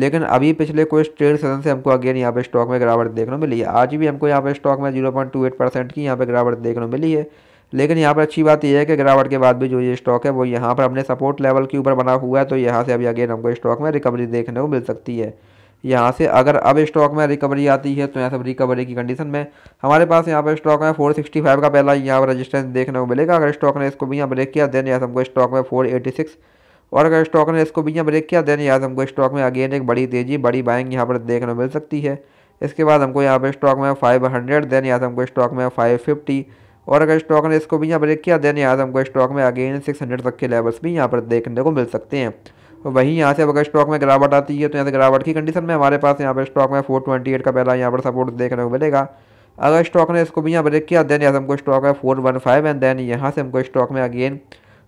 लेकिन अभी पिछले कुछ ट्रेड सेशन से हमको अगेन यहाँ पे स्टॉक में गिरावट देखने को मिली है आज भी हमको यहाँ पे स्टॉक में zero point two eight percent की यहाँ पे गिरावट देखने को मिली है लेकिन यहाँ पर अच्छी बात यह है कि गिरावट के बाद भी जो ये स्टॉक है वो यहाँ पर अपने सपोर्ट लेवल के ऊपर बना हुआ है तो यहाँ से अभी अगेन हमको स्टॉक में रिकवरी देखने को मिल सकती है यहाँ से अगर अब स्टॉक में रिकवरी आती है तो यहाँ सब रिकवरी की कंडीशन में हमारे पास यहाँ पर स्टॉक में 465 का पहला यहाँ पर रजिस्टेंस देखने को मिलेगा अगर स्टॉक ने इसको भी यहाँ ब्रेक किया देन यहाँ हमको स्टॉक में सिक्स और अगर स्टॉक ने इसको भी यहाँ ब्रेक किया देन याद हमको स्टॉक में अगेन एक बड़ी तेज़ी बड़ी बाइंग यहाँ पर देखने मिल सकती है इसके बाद हमको यहाँ पर स्टॉक में फाइव हंड्रेड देन यार हमको स्टॉक में फाइव फिफ्टी और अगर स्टॉक ने इसको भी यहाँ ब्रेक किया देन यहाँ हमको स्टॉक में अगेन सिक्स हंड्रेड तक के लेवल्स भी यहाँ पर देखने को मिल सकते हैं तो वहीं यहाँ से अगर स्टॉक में गिरावट आती है तो यहाँ से गिरावट की कंडीशन में हमारे पास यहाँ पर स्टॉक में फोर ट्वेंटी एट का पहला यहाँ पर सपोर्ट देखने को मिलेगा अगर स्टॉक ने इसको भी यहाँ ब्रेक किया देन यहाँ हमको स्टॉक में four one five and then यहाँ से हमको स्टॉक में अगेन